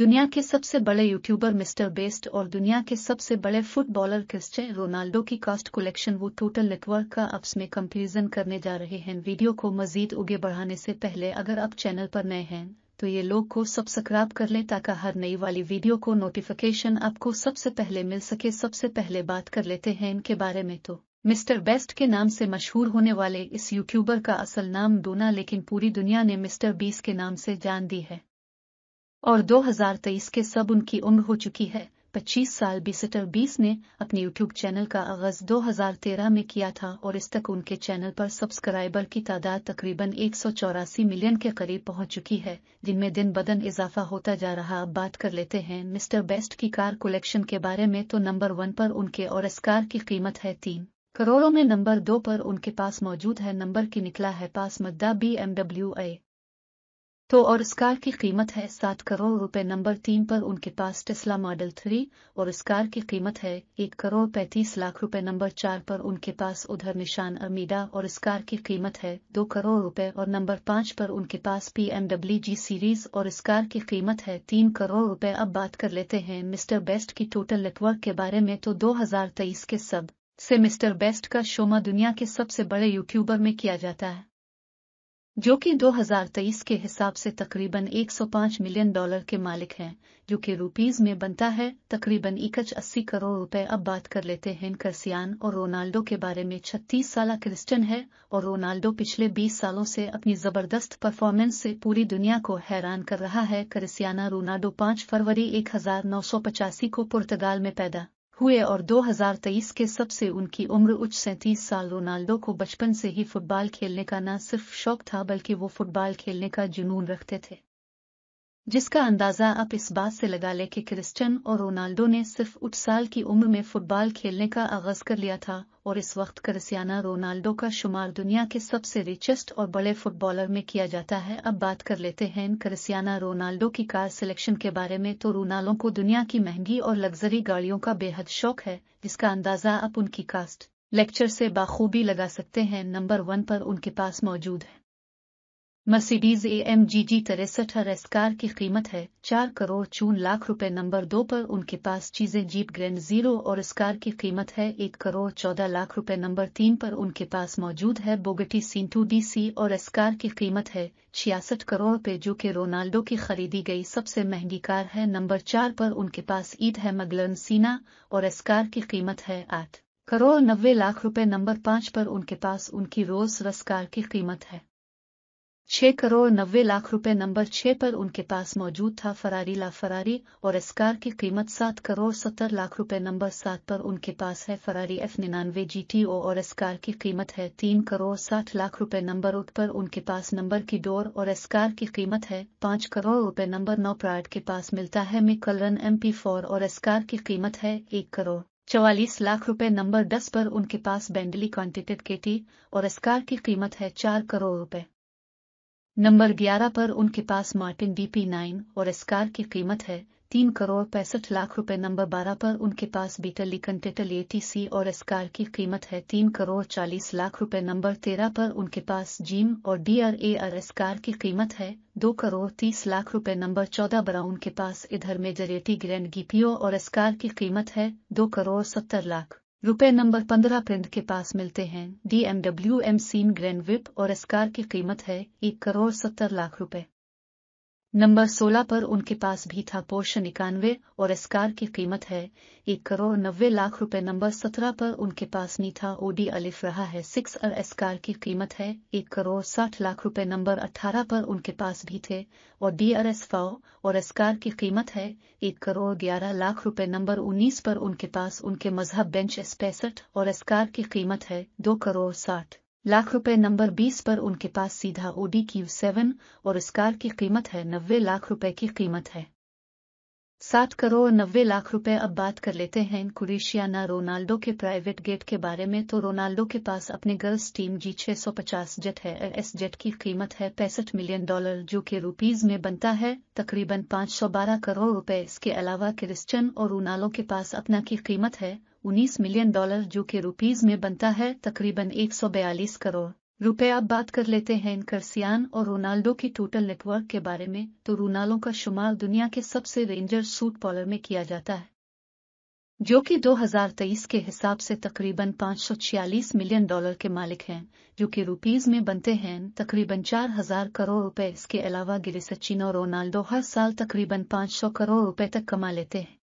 दुनिया के सबसे बड़े यूट्यूबर मिस्टर बेस्ट और दुनिया के सबसे बड़े फुटबॉलर क्रिस्टियन रोनाल्डो की कास्ट कलेक्शन वो टोटल नेटवर्क का अप्स में कंपेरिजन करने जा रहे हैं वीडियो को मजीद उगे बढ़ाने से पहले अगर आप चैनल पर नए हैं तो ये लोग को सब्सक्राइब कर लें ताकि हर नई वाली वीडियो को नोटिफिकेशन आपको सबसे पहले मिल सके सबसे पहले बात कर लेते हैं इनके बारे में तो मिस्टर बेस्ट के नाम से मशहूर होने वाले इस यूट्यूबर का असल नाम डोना लेकिन पूरी दुनिया ने मिस्टर बीस के नाम से जान दी है और 2023 के सब उनकी उम्र हो चुकी है 25 साल बिसटर बीस ने अपने यूट्यूब चैनल का आगाज 2013 में किया था और इस तक उनके चैनल पर सब्सक्राइबर की तादाद तकरीबन एक मिलियन के करीब पहुंच चुकी है जिनमें दिन बदन इजाफा होता जा रहा अब बात कर लेते हैं मिस्टर बेस्ट की कार कलेक्शन के बारे में तो नंबर वन पर उनके और इस कार की कीमत है तीन करोड़ों में नंबर दो पर उनके पास मौजूद है नंबर की निकला है पास मद्दा बी एमडब्ल्यू ए तो और इस कार की कीमत है सात करोड़ रुपए नंबर तीन पर उनके पास टेस्ला मॉडल थ्री और इस कार की कीमत है एक करोड़ पैंतीस लाख रुपए नंबर चार पर उनके पास उधर निशान अमीडा और इस कार की कीमत है दो करोड़ रुपए और नंबर पाँच पर उनके पास पीएमडब्ल्यू जी सीरीज और इस कार की कीमत है तीन करोड़ रुपए अब बात कर लेते हैं मिस्टर बेस्ट की टोटल नेटवर्क के बारे में तो दो के सब से मिस्टर बेस्ट का शोमा दुनिया के सबसे बड़े यूट्यूबर में किया जाता है जो कि 2023 के हिसाब से तकरीबन 105 मिलियन डॉलर के मालिक हैं जो कि रुपीज में बनता है तकरीबन इकच अस्सी करोड़ रुपए अब बात कर लेते हैं कर्सियान और रोनाल्डो के बारे में 36 साल क्रिस्टन है और रोनाल्डो पिछले 20 सालों से अपनी जबरदस्त परफॉर्मेंस से पूरी दुनिया को हैरान कर रहा है क्रिस्टियाना रोनाल्डो पाँच फरवरी एक को पुर्तगाल में पैदा हुए और 2023 के सबसे उनकी उम्र उच्च सैंतीस साल रोनाल्डो को बचपन से ही फुटबॉल खेलने का न सिर्फ शौक था बल्कि वो फुटबॉल खेलने का जुनून रखते थे जिसका अंदाजा आप इस बात से लगा लें कि क्रिस्टन और रोनाल्डो ने सिर्फ उठ साल की उम्र में फुटबॉल खेलने का आगाज कर लिया था और इस वक्त क्रिस्टियाना रोनाल्डो का शुमार दुनिया के सबसे रिचेस्ट और बड़े फुटबॉलर में किया जाता है अब बात कर लेते हैं क्रिस्टियाना रोनाल्डो की कार सिलेक्शन के बारे में तो रोनाल्डो को दुनिया की महंगी और लग्जरी गाड़ियों का बेहद शौक है जिसका अंदाजा आप उनकी कास्ट लेक्चर से बाखूबी लगा सकते हैं नंबर वन पर उनके पास मौजूद है मर्सिडीज ए एम जी जी तिरसठ रेस्कार कार की कीमत है चार करोड़ चून लाख रुपए नंबर दो पर उनके पास चीजें जीप ग्रैंड जीरो और इस कार की कीमत है एक करोड़ चौदह लाख रुपए नंबर तीन पर उनके पास मौजूद है बोगटी सिंटू डी सी और इस कार की कीमत है छियासठ करोड़ पे जो कि रोनाल्डो की खरीदी गई सबसे महंगी कार है नंबर चार पर उनके पास ईद है मगलन सीना और इस कार की कीमत है आठ करोड़ नब्बे लाख रुपए नंबर पाँच पर उनके पास उनकी रोज रस कार की कीमत है छह करोड़ नब्बे लाख रुपए नंबर छह पर उनके पास मौजूद था फरारी ला फरारी और कार की कीमत सात करोड़ सत्तर लाख रुपए नंबर सात पर उनके पास है फरारी एफ निन्यानवे जी और कार की कीमत है तीन करोड़ साठ लाख रुपए नंबर उठ पर उनके पास नंबर की डोर और कार की कीमत है पाँच करोड़ रुपए नंबर नौ प्राइड के पास मिलता है मिकलरन एम पी फोर और एस्कार की कीमत है एक करोड़ चवालीस लाख रुपए नंबर दस पर उनके पास बेंडली क्वांटिटेड केटी और कार की कीमत है चार करोड़ रुपए नंबर 11 पर उनके पास मार्टिन बीपी नाइन और एस्कार की कीमत है तीन करोड़ पैंसठ लाख रुपए नंबर 12 पर उनके पास बीटल लिकन टेटल ए और एस्कार की कीमत है तीन करोड़ चालीस लाख रुपए नंबर 13 पर उनके पास जीम और डी आर ए आर एस्कार की कीमत है दो करोड़ तीस लाख रुपए नंबर 14 ब्राउन के पास इधर मेजरेटी ग्रैंड गीपीओ और एस्कार की कीमत है दो करोड़ सत्तर लाख रुपए नंबर पंद्रह प्रिंट के पास मिलते हैं डी एम डब्ल्यू एम सीम ग्रैंड विप और एस्कार की कीमत है एक करोड़ सत्तर लाख रुपए नंबर 16 पर उनके पास भी था पोर्शन इक्यानवे और इस कार की कीमत है एक करोड़ नब्बे लाख रुपए नंबर 17 पर उनके पास नहीं था ओडी अलिफ रहा है सिक्स और इस कार की कीमत है एक करोड़ साठ लाख रुपए नंबर 18 पर उनके पास भी थे और डी आर एस फाओ और इस कार की कीमत है एक करोड़ ग्यारह लाख रुपए नंबर 19 पर उनके पास उनके मजहब बेंच एस पैंसठ और इस कार की कीमत है दो करोड़ साठ लाख रुपए नंबर 20 पर उनके पास सीधा ओडी क्यू सेवन और इस कार की कीमत है नब्बे लाख रुपए की कीमत है सात करोड़ नब्बे लाख रुपए अब बात कर लेते हैं कुरेशियाना रोनाल्डो के प्राइवेट गेट के बारे में तो रोनाल्डो के पास अपने गर्ल्स टीम जी 650 जेट है एस जेट की कीमत है पैंसठ मिलियन डॉलर जो कि रुपीज में बनता है तकरीबन 512 करोड़ रुपए इसके अलावा क्रिस्टन और रोनाल्डो के पास अपना की कीमत है 19 मिलियन डॉलर जो कि रुपीज में बनता है तकरीबन 142 करोड़ रुपए आप बात कर लेते हैं इन करसियान और रोनाल्डो की टोटल नेटवर्क के बारे में तो रोनाल्डो का शुमार दुनिया के सबसे रेंजर सूट पॉलर में किया जाता है जो कि 2023 के हिसाब से तकरीबन 546 मिलियन डॉलर के मालिक हैं जो कि रुपीज में बनते हैं तकरीबन 4000 करोड़ रुपए इसके अलावा गिरी सचिन और रोनाल्डो हर साल तकरीबन 500 करोड़ रुपए तक कमा लेते हैं